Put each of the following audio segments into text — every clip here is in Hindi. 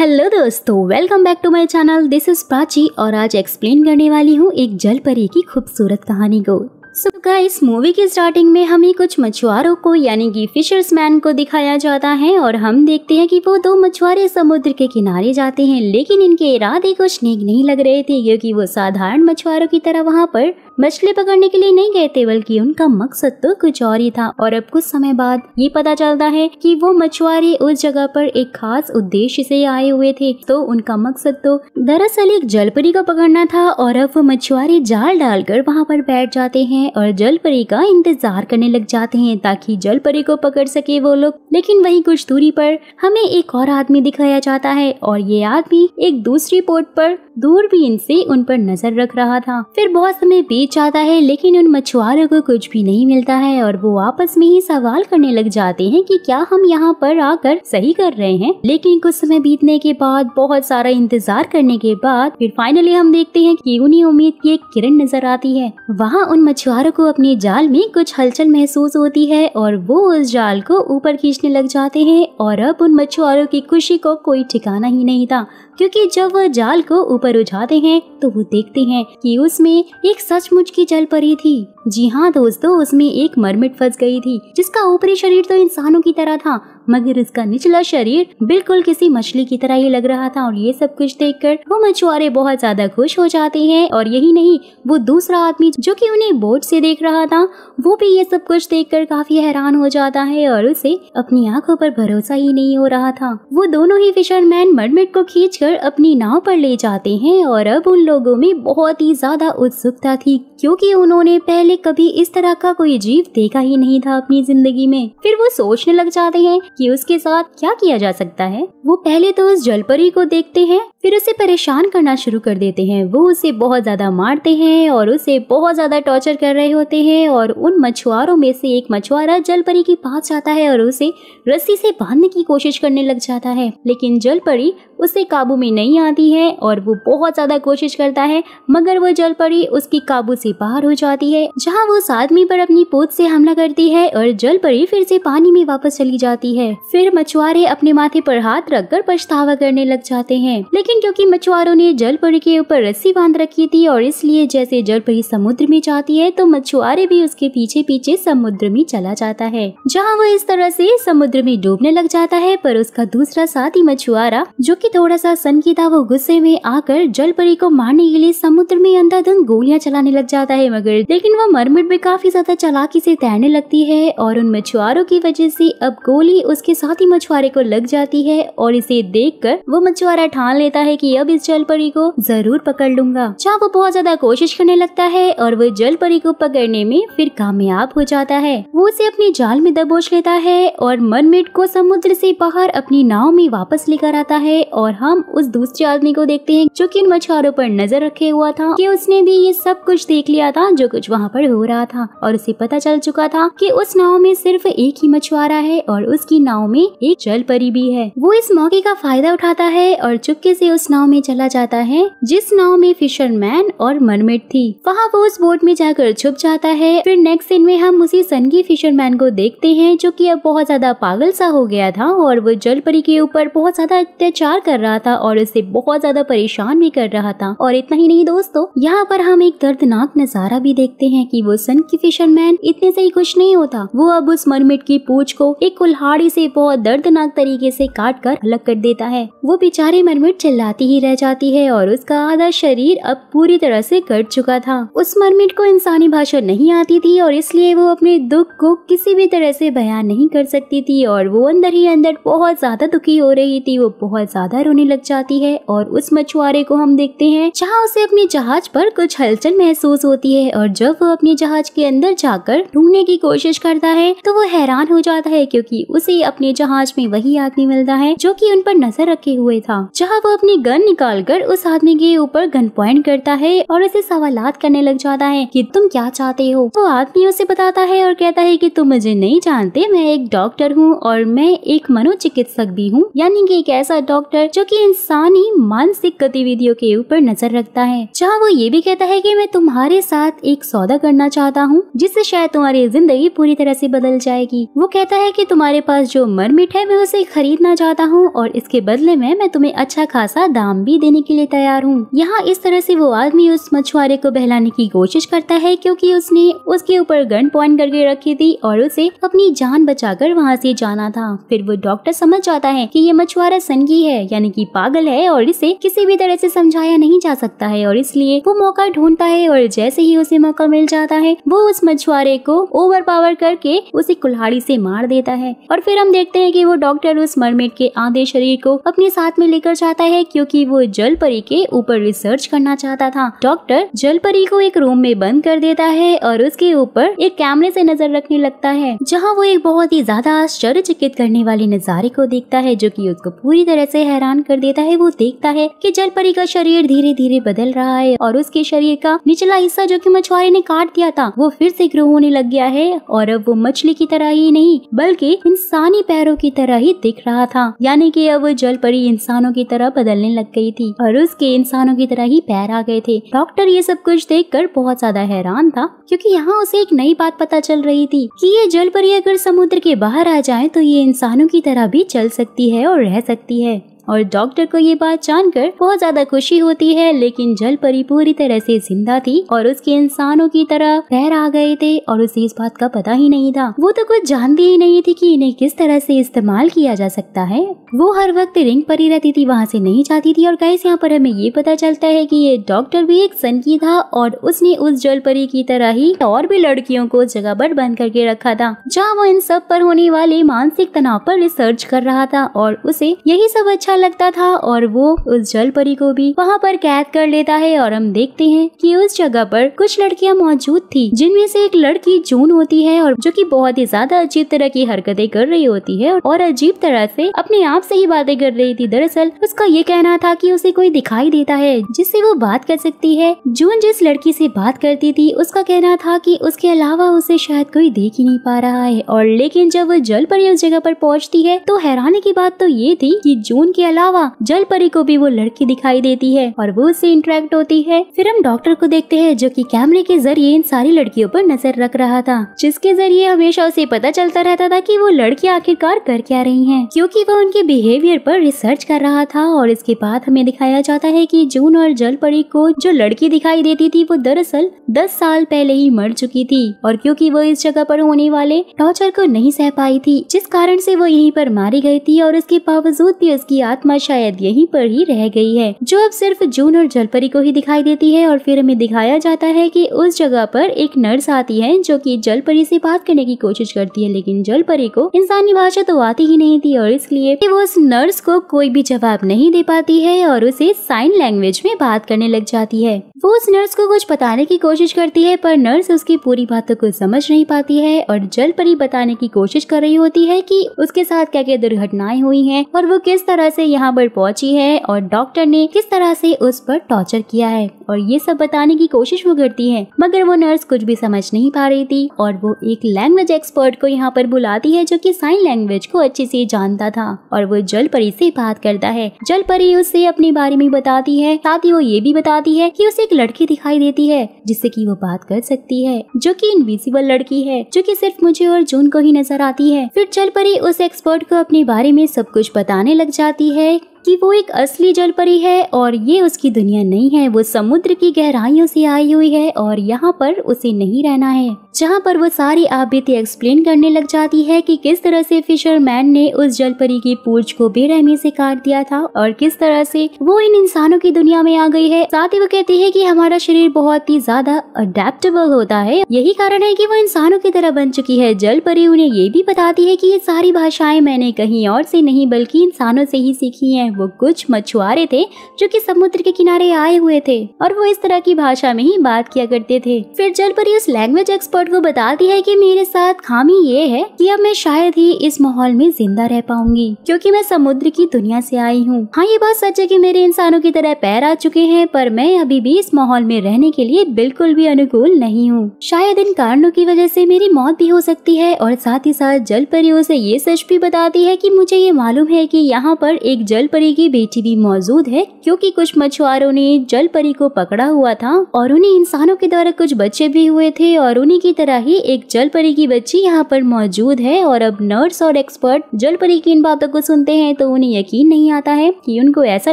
हेलो दोस्तों welcome back to my channel this is Prachi और आज एक्सप्लेन करने वाली हूँ एक जल परी की खूबसूरत कहानी को सबका इस मूवी के स्टार्टिंग में हमें कुछ मछुआरों को यानी कि मैन को दिखाया जाता है और हम देखते हैं कि वो दो मछुआरे समुद्र के किनारे जाते हैं लेकिन इनके इरादे कुछ नीक नहीं लग रहे थे क्योंकि वो साधारण मछुआरों की तरह वहाँ पर मछली पकड़ने के लिए नहीं गए थे बल्कि उनका मकसद तो कुछ और ही था और अब कुछ समय बाद ये पता चलता है कि वो मछुआरे उस जगह पर एक खास उद्देश्य से आए हुए थे तो उनका मकसद तो दरअसल एक जलपरी को पकड़ना था और अब वो मछुआरे जाल डालकर वहाँ पर बैठ जाते हैं और जलपरी का इंतजार करने लग जाते हैं ताकि जलपरी को पकड़ सके वो लोग लेकिन वही कुछ दूरी पर हमें एक और आदमी दिखाया जाता है और ये आदमी एक दूसरी पोर्ट पर दूर भी इनसे उन पर नजर रख रहा था फिर बहुत समय बीत जाता है लेकिन उन मछुआरों को कुछ भी नहीं मिलता है और वो आपस में ही सवाल करने लग जाते हैं कि क्या हम यहाँ पर आकर सही कर रहे हैं लेकिन कुछ समय बीतने के बाद बहुत सारा इंतजार करने के बाद फिर फाइनली हम देखते हैं कि उन्हें उम्मीद की एक किरण नजर आती है वहाँ उन मछुआरों को अपने जाल में कुछ हलचल महसूस होती है और वो उस जाल को ऊपर खींचने लग जाते हैं और अब उन मछुआरों की खुशी को कोई ठिकाना ही नहीं था क्योंकि जब वह जाल को ऊपर उठाते हैं तो वो देखते हैं कि उसमें एक सचमुच की जल परी थी जी हाँ दोस्तों उसमें एक मरमिट फंस गई थी जिसका ऊपरी शरीर तो इंसानों की तरह था मगर उसका निचला शरीर बिल्कुल किसी मछली की तरह ही लग रहा था और ये सब कुछ देखकर वो मछुआरे बहुत ज्यादा खुश हो जाते हैं और यही नहीं वो दूसरा आदमी जो कि उन्हें बोट से देख रहा था वो भी ये सब कुछ देखकर काफी हैरान हो जाता है और उसे अपनी आंखों पर भरोसा ही नहीं हो रहा था वो दोनों ही फिशरमैन मरमिट को खींच कर लेकर अपनी नाव पर ले जाते हैं और अब उन लोगों में बहुत ही ज़्यादा उत्सुकता थी क्योंकि उन्होंने पहले कभी इस तरह का कोई जीव देखा ही नहीं था अपनी जिंदगी में फिर वो सोचने लग जाते हैं कि उसके साथ क्या किया जा सकता है वो पहले तो उस जलपरी को देखते हैं फिर उसे परेशान करना शुरू कर देते हैं वो उसे बहुत ज्यादा मारते हैं और उसे बहुत ज्यादा टॉर्चर कर रहे होते हैं और उन मछुआरों में से एक मछुआरा जलपरी के पास जाता है और उसे रस्सी से बांधने की कोशिश करने लग जाता है लेकिन जलपरी उसे काबू में नहीं आती है और वो बहुत ज़्यादा कोशिश करता है मगर वो जल परी उसकी काबू से बाहर हो जाती है जहाँ वो उस आदमी पर अपनी पोत से हमला करती है और जल परी फिर से पानी में वापस चली जाती है फिर मछुआरे अपने माथे पर हाथ रखकर पछतावा करने लग जाते हैं लेकिन क्योंकि मछुआरों ने जल परी के ऊपर रस्सी बांध रखी थी और इसलिए जैसे जल परी समुद्र में जाती है तो मछुआरे भी उसके पीछे पीछे समुद्र में चला जाता है जहाँ वो इस तरह से समुद्र में डूबने लग जाता है पर उसका दूसरा साथी मछुआरा जो कि थोड़ा सा संगीता वो गुस्से में आकर जलपरी को मारने के लिए समुद्र में अंधाधुंध गोलियां चलाने लग जाता है मगर लेकिन वो मरमिट भी काफी ज्यादा चलाकी से तैरने लगती है और उन मछुआरों की वजह से अब गोली उसके साथी मछुआरे को लग जाती है और इसे देख कर वो मछुआरा ठान लेता है की अब इस जलपरी को जरूर पकड़ लूंगा जहाँ वो बहुत ज्यादा कोशिश करने लगता है और वो जलपरी को पकड़ने में फिर कामयाब हो जाता है वो उसे अपने जाल में दबोच लेता है और मरमिट को समुद्र से बाहर अपनी नाव में वापस लेकर आता है और हम उस दूसरे आदमी को देखते हैं जो कि इन मछुआरों पर नजर रखे हुआ था कि उसने भी ये सब कुछ देख लिया था जो कुछ वहाँ पर हो रहा था और उसे पता चल चुका था कि उस नाव में सिर्फ एक ही मछुआरा है और उसकी नाव में एक जल परी भी है वो इस मौके का फायदा उठाता है और चुपके से उस नाव में चला जाता है जिस नाव में फिशरमैन और मरमेट थी वहाँ वो उस बोट में जाकर छुप जाता है फिर नेक्स्ट सीन में हम उसी सनगी फिशरमैन को देखते हैं जो की अब बहुत ज्यादा पागल सा हो गया था और वो जल परी के ऊपर बहुत ज्यादा अत्याचार कर रहा था और उसे बहुत ज्यादा परेशान भी कर रहा था और इतना ही नहीं दोस्तों यहाँ पर हम एक दर्दनाक नजारा भी देखते हैं कि वो सन की फिशरमैन इतने से ही खुश नहीं होता वो अब उस मरमिट की पूछ को एक कुल्हाड़ी से बहुत दर्दनाक तरीके से काट कर अलग कर देता है वो बेचारी मरमिट चिल्लाती ही रह जाती है और उसका आधा शरीर अब पूरी तरह से कट चुका था उस मरमिट को इंसानी भाषा नहीं आती थी और इसलिए वो अपने दुख को किसी भी तरह से बयान नहीं कर सकती थी और वो अंदर ही अंदर बहुत ज्यादा दुखी हो रही थी वो बहुत ज्यादा रोने लग जाती है और उस मछुआरे को हम देखते हैं जहाँ उसे अपने जहाज पर कुछ हलचल महसूस होती है और जब वो अपने जहाज के अंदर जाकर ढूंढने की कोशिश करता है तो वो हैरान हो जाता है क्योंकि उसे अपने जहाज में वही आदमी मिलता है जो कि उन पर नजर रखे हुए था जहाँ वो अपनी गन निकाल कर उस आदमी के ऊपर गन पॉइंट करता है और उसे सवाल करने लग जाता है की तुम क्या चाहते हो तो आदमी उसे बताता है और कहता है की तुम मुझे नहीं जानते मैं एक डॉक्टर हूँ और मैं एक मनोचिकित्सक भी हूँ यानी की एक ऐसा डॉक्टर जो की सानी मानसिक गतिविधियों के ऊपर नजर रखता है जहाँ वो ये भी कहता है कि मैं तुम्हारे साथ एक सौदा करना चाहता हूँ जिससे शायद तुम्हारी जिंदगी पूरी तरह से बदल जाएगी वो कहता है कि तुम्हारे पास जो मरमिट है मैं उसे खरीदना चाहता हूँ और इसके बदले में मैं तुम्हें अच्छा खासा दाम भी देने के लिए तैयार हूँ यहाँ इस तरह से वो आदमी उस मछुआरे को बहलाने की कोशिश करता है क्योंकि उसने उसके ऊपर गन पॉइंट करके रखी थी और उसे अपनी जान कर वहाँ से जाना था फिर वो डॉक्टर समझ जाता है कि ये मछुआरा सनगी है यानी कि पाक पागल है और इसे किसी भी तरह से समझाया नहीं जा सकता है और इसलिए वो मौका ढूंढता है और जैसे ही उसे मौका मिल जाता है वो उस मछुआरे को ओवर पावर करके उसे कुल्हाड़ी से मार देता है और फिर हम देखते हैं कि वो डॉक्टर उस मरमेड के आधे शरीर को अपने साथ में लेकर जाता है क्योंकि वो जल परी के ऊपर रिसर्च करना चाहता था डॉक्टर जल परी को एक रूम में बंद कर देता है और उसके ऊपर एक कैमरे से नजर रखने लगता है जहाँ वो एक बहुत ही ज्यादा आश्चर्यचकित करने वाले नजारे को देखता है जो की उसको पूरी तरह से हैरान कर देता होता है वो देखता है कि जलपरी का शरीर धीरे धीरे बदल रहा है और उसके शरीर का निचला हिस्सा जो कि मछुआरे ने काट दिया था वो फिर से ग्रो होने लग गया है और अब वो मछली की तरह ही नहीं बल्कि इंसानी पैरों की तरह ही दिख रहा था यानी कि अब जलपरी इंसानों की तरह बदलने लग गई थी और उसके इंसानों की तरह ही पैर आ गए थे डॉक्टर ये सब कुछ देख कर बहुत ज्यादा हैरान था क्योंकि यहाँ उसे एक नई बात पता चल रही थी कि ये जलपरी अगर समुद्र के बाहर आ जाए तो ये इंसानों की तरह भी चल सकती है और रह सकती है और डॉक्टर को ये बात जानकर बहुत ज्यादा खुशी होती है लेकिन जल परी पूरी तरह से जिंदा थी और उसके इंसानों की तरह पैर आ गए थे और उसे इस बात का पता ही नहीं था वो तो कुछ जानती ही नहीं थी कि इन्हें किस तरह से इस्तेमाल किया जा सकता है वो हर वक्त रिंग परी रहती थी वहाँ से नहीं जाती थी और कैसे यहाँ पर हमें ये पता चलता है की ये डॉक्टर भी एक सनकी था और उसने उस जल परी की तरह ही और भी लड़कियों को जगह पर बंद करके रखा था जहाँ वो इन सब पर होने वाले मानसिक तनाव पर रिसर्च कर रहा था और उसे यही सब अच्छा अच्छा लगता था और वो उस जल परी को भी वहाँ पर कैद कर लेता है और हम देखते हैं कि उस जगह पर कुछ लड़कियाँ मौजूद थी जिनमें से एक लड़की जून होती है और जो कि बहुत ही ज्यादा अजीब तरह की हरकतें कर रही होती है और अजीब तरह से अपने आप से ही बातें कर रही थी दरअसल उसका ये कहना था की उसे कोई दिखाई देता है जिससे वो बात कर सकती है जून जिस लड़की से बात करती थी उसका कहना था की उसके अलावा उसे शायद कोई देख ही नहीं पा रहा है और लेकिन जब वो जल परी उस जगह पर पहुँचती है तो हैरानी की बात तो ये थी कि जून के अलावा जल परी को भी वो लड़की दिखाई देती है और वो उससे इंटरेक्ट होती है फिर हम डॉक्टर को देखते हैं जो कि कैमरे के जरिए इन सारी लड़कियों पर नजर रख रहा था जिसके जरिए हमेशा उसे पता चलता रहता था कि वो लड़की आखिरकार कर क्या रही है क्यूँकी वो उनके बिहेवियर आरोप रिसर्च कर रहा था और इसके बाद हमें दिखाया जाता है की जून और जल को जो लड़की दिखाई देती थी वो दरअसल दस साल पहले ही मर चुकी थी और क्योंकि वो इस जगह पर होने वाले टॉर्चर को नहीं सह पाई थी जिस कारण से वो यहीं पर मारी गई थी और उसके बावजूद भी उसकी आत्मा शायद यहीं पर ही रह गई है जो अब सिर्फ जून और जलपरी को ही दिखाई देती है और फिर हमें दिखाया जाता है कि उस जगह पर एक नर्स आती है जो कि जलपरी से बात करने की कोशिश करती है लेकिन जलपरी को इंसानी भाषा तो आती ही नहीं थी और इसलिए वो उस नर्स को कोई भी जवाब नहीं दे पाती है और उसे साइन लैंग्वेज में बात करने लग जाती है वो उस नर्स को कुछ बताने की कोशिश करती है पर नर्स उसकी पूरी बातों को समझ नहीं पाती है और जल परी बताने की कोशिश कर रही होती है कि उसके साथ क्या क्या दुर्घटनाएं हुई हैं और वो किस तरह से यहाँ पर पहुंची है और डॉक्टर ने किस तरह से उस पर टॉर्चर किया है और ये सब बताने की कोशिश वो करती है मगर वो नर्स कुछ भी समझ नहीं पा रही थी और वो एक लैंग्वेज एक्सपर्ट को यहाँ पर बुलाती है जो की साइन लैंग्वेज को अच्छे से जानता था और वो जल परी से बात करता है जल परी उससे अपने बारे में बताती है साथ ही वो ये भी बताती है की उसे एक लड़की दिखाई देती है जिससे कि वो बात कर सकती है जो कि इनविजिबल लड़की है जो कि सिर्फ मुझे और जून को ही नजर आती है फिर चल परी उस एक्सपर्ट को अपने बारे में सब कुछ बताने लग जाती है कि वो एक असली जलपरी है और ये उसकी दुनिया नहीं है वो समुद्र की गहराइयों से आई हुई है और यहाँ पर उसे नहीं रहना है जहाँ पर वो सारी आबिती एक्सप्लेन करने लग जाती है कि किस तरह से फिशरमैन ने उस जलपरी की पूछ को बेरहमी से काट दिया था और किस तरह से वो इन इंसानों की दुनिया में आ गई है साथ ही वो कहती है की हमारा शरीर बहुत ही ज्यादा अडेप्टेबल होता है यही कारण है की वो इंसानों की तरह बन चुकी है जलपरी उन्हें ये भी बताती है की ये सारी भाषाएं मैंने कहीं और से नहीं बल्कि इंसानों से ही सीखी है में वो कुछ मछुआरे थे जो कि समुद्र के किनारे आए हुए थे और वो इस तरह की भाषा में ही बात किया करते थे फिर परी उस लैंग्वेज एक्सपर्ट को बताती है कि मेरे साथ खामी ये है कि अब मैं शायद ही इस माहौल में जिंदा रह पाऊंगी क्योंकि मैं समुद्र की दुनिया से आई हूँ हाँ ये बात सच है की मेरे इंसानों की तरह पैर आ चुके हैं पर मैं अभी भी इस माहौल में रहने के लिए बिल्कुल भी अनुकूल नहीं हूँ शायद इन कारणों की वजह से मेरी मौत भी हो सकती है और साथ ही साथ जल परियों उसे ये सच भी बताती है कि मुझे ये मालूम है कि यहाँ पर एक जल जलपरी की बेटी भी मौजूद है क्योंकि कुछ मछुआरों ने जलपरी को पकड़ा हुआ था और उन्हें इंसानों के द्वारा कुछ बच्चे भी हुए थे और उन्हीं की तरह ही एक जलपरी की बच्ची यहाँ पर मौजूद है और अब नर्स और एक्सपर्ट जलपरी की इन बातों को सुनते हैं तो उन्हें यकीन नहीं आता है की उनको ऐसा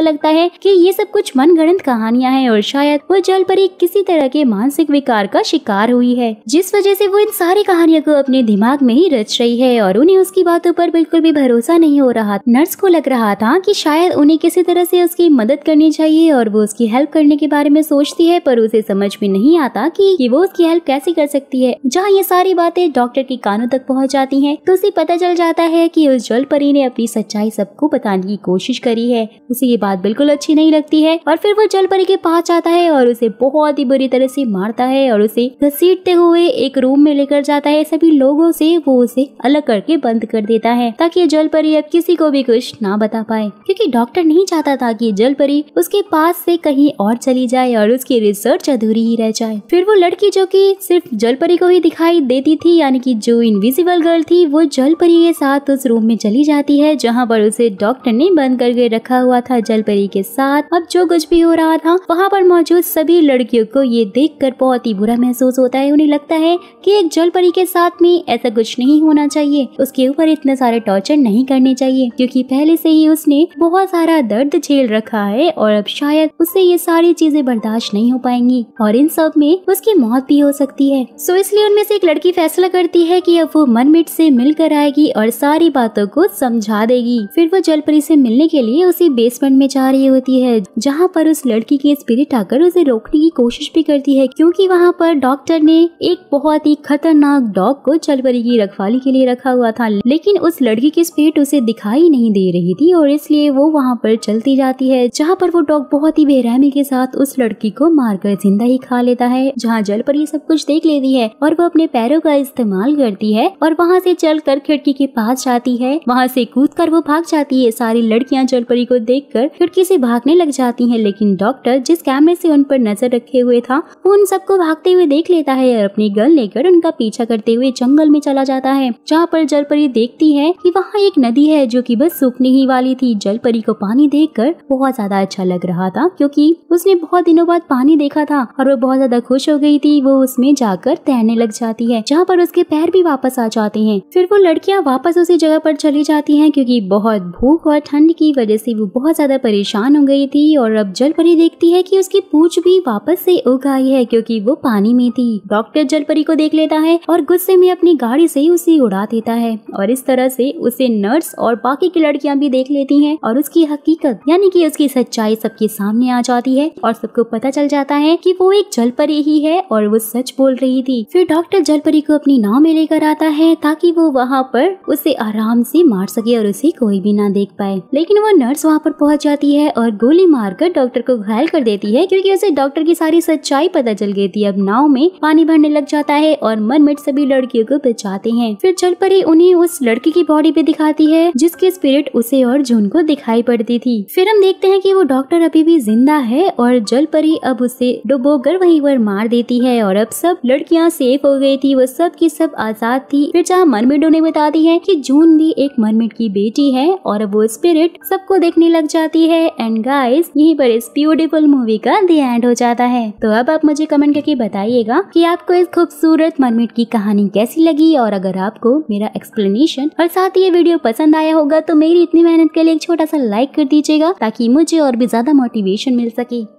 लगता है की ये सब कुछ गणत कहानियाँ हैं और शायद वो परी किसी तरह के मानसिक विकार का शिकार हुई है जिस वजह ऐसी वो इन सारी कहानियों को अपने दिमाग में ही रच रही है और उन्हें उसकी बातों पर बिल्कुल भी भरोसा नहीं हो रहा नर्स को लग रहा था कि शायद शायद उन्हें किसी तरह से उसकी मदद करनी चाहिए और वो उसकी हेल्प करने के बारे में सोचती है पर उसे समझ में नहीं आता कि, कि वो उसकी हेल्प कैसे कर सकती है जहाँ ये सारी बातें डॉक्टर के कानों तक पहुँच जाती है तो उसे पता चल जाता है की उस जल परी ने अपनी सच्चाई सबको बताने की कोशिश करी है उसे ये बात बिल्कुल अच्छी नहीं लगती है और फिर वो जल परी के पास जाता है और उसे बहुत ही बुरी तरह से मारता है और उसे घसीटते हुए एक रूम में लेकर जाता है सभी लोगों से वो उसे अलग करके बंद कर देता है ताकि जल परी अब किसी को भी कुछ ना बता पाए क्योंकि डॉक्टर नहीं चाहता था कि जलपरी उसके पास से कहीं और चली जाए और उसकी रिसर्च अधूरी ही रह जाए फिर वो लड़की जो कि सिर्फ जलपरी को ही दिखाई देती थी यानी कि जो इनविजिबल गर्ल थी वो जल परी के साथ उस रूम में चली जाती है जहाँ पर उसे डॉक्टर ने बंद करके रखा हुआ था जल परी के साथ अब जो कुछ भी हो रहा था वहाँ पर मौजूद सभी लड़कियों को ये देख बहुत ही बुरा महसूस होता है उन्हें लगता है की एक जलपरी के साथ में ऐसा कुछ नहीं होना चाहिए उसके ऊपर इतने सारे टॉर्चर नहीं करने चाहिए क्यूँकी पहले से ही उसने बहुत बहुत सारा दर्द झेल रखा है और अब शायद उसे ये सारी चीजें बर्दाश्त नहीं हो पाएंगी और इन सब में उसकी मौत भी हो सकती है सो इसलिए उनमें से एक लड़की फैसला करती है कि अब वो मनमिट से मिलकर आएगी और सारी बातों को समझा देगी फिर वो जलपरी से मिलने के लिए उसी बेसमेंट में जा रही होती है जहाँ पर उस लड़की की स्पिरिट आकर उसे रोकने की कोशिश भी करती है क्योंकि वहाँ पर डॉक्टर ने एक बहुत ही खतरनाक डॉग को जलपरी की रखवाली के लिए रखा हुआ था लेकिन उस लड़की की स्पिरिट उसे दिखाई नहीं दे रही थी और इसलिए वो वहाँ पर चलती जाती है जहाँ पर वो डॉग बहुत ही बेरहमी के साथ उस लड़की को मारकर जिंदा ही खा लेता है जहाँ जल पर ये सब कुछ देख लेती है और वो अपने पैरों का इस्तेमाल करती है और वहाँ से चल कर खिड़की के पास जाती है वहाँ से कूद कर वो भाग जाती है सारी लड़कियाँ परी को देख कर खिड़की से भागने लग जाती है लेकिन डॉक्टर जिस कैमरे से उन पर नजर रखे हुए था वो उन सबको भागते हुए देख लेता है और अपनी गन लेकर उनका पीछा करते हुए जंगल में चला जाता है जहाँ पर जलपरी देखती है की वहाँ एक नदी है जो की बस सूखने ही वाली थी जलपरी बकरी को पानी देखकर बहुत ज्यादा अच्छा लग रहा था क्योंकि उसने बहुत दिनों बाद पानी देखा था और वो बहुत ज्यादा खुश हो गई थी वो उसमें जाकर तैरने लग जाती है जहाँ पर उसके पैर भी वापस आ जाते हैं फिर वो लड़कियाँ वापस उसी जगह पर चली जाती है क्योंकि बहुत भूख और ठंड की वजह से वो बहुत ज्यादा परेशान हो गई थी और अब जलपरी देखती है कि उसकी पूछ भी वापस से उग आई है क्योंकि वो पानी में थी डॉक्टर जलपरी को देख लेता है और गुस्से में अपनी गाड़ी से उसे उड़ा देता है और इस तरह से उसे नर्स और बाकी की लड़कियां भी देख लेती हैं और उसकी हकीकत यानी कि उसकी सच्चाई सबके सामने आ जाती है और सबको पता चल जाता है कि वो एक जलपरी ही है और वो सच बोल रही थी फिर डॉक्टर जलपरी को अपनी नाव में लेकर आता है ताकि वो वहाँ पर उसे आराम से मार सके और उसे कोई भी ना देख पाए लेकिन वो नर्स वहाँ पर पहुँच जाती है और गोली कर डॉक्टर को घायल कर देती है क्यूँकी उसे डॉक्टर की सारी सच्चाई पता चल गई थी अब नाव में पानी भरने लग जाता है और मन मिट सभी लड़कियों को बचाते हैं फिर जलपरी उन्हें उस लड़की की बॉडी पे दिखाती है जिसके स्पिरिट उसे और जून को दिखा दिखाई पड़ती थी फिर हम देखते हैं कि वो डॉक्टर अभी भी जिंदा है और जल परी अब उसे डुबो कर वही पर मार देती है और अब सब लड़कियां सेफ हो गई थी वो सब की सब आजाद थी फिर जहाँ मरमिडो ने बता दी है कि जून भी एक मरमिड की बेटी है और अब वो स्पिरिट सबको देखने लग जाती है एंड गाइस यही पर इस ब्यूटीफुल मूवी का दी एंड हो जाता है तो अब आप मुझे कमेंट करके बताइएगा की आपको इस खूबसूरत मरमिड की कहानी कैसी लगी और अगर आपको मेरा एक्सप्लेनेशन और साथ ही ये वीडियो पसंद आया होगा तो मेरी इतनी मेहनत के लिए एक छोटा सा लाइक कर दीजिएगा ताकि मुझे और भी ज्यादा मोटिवेशन मिल सके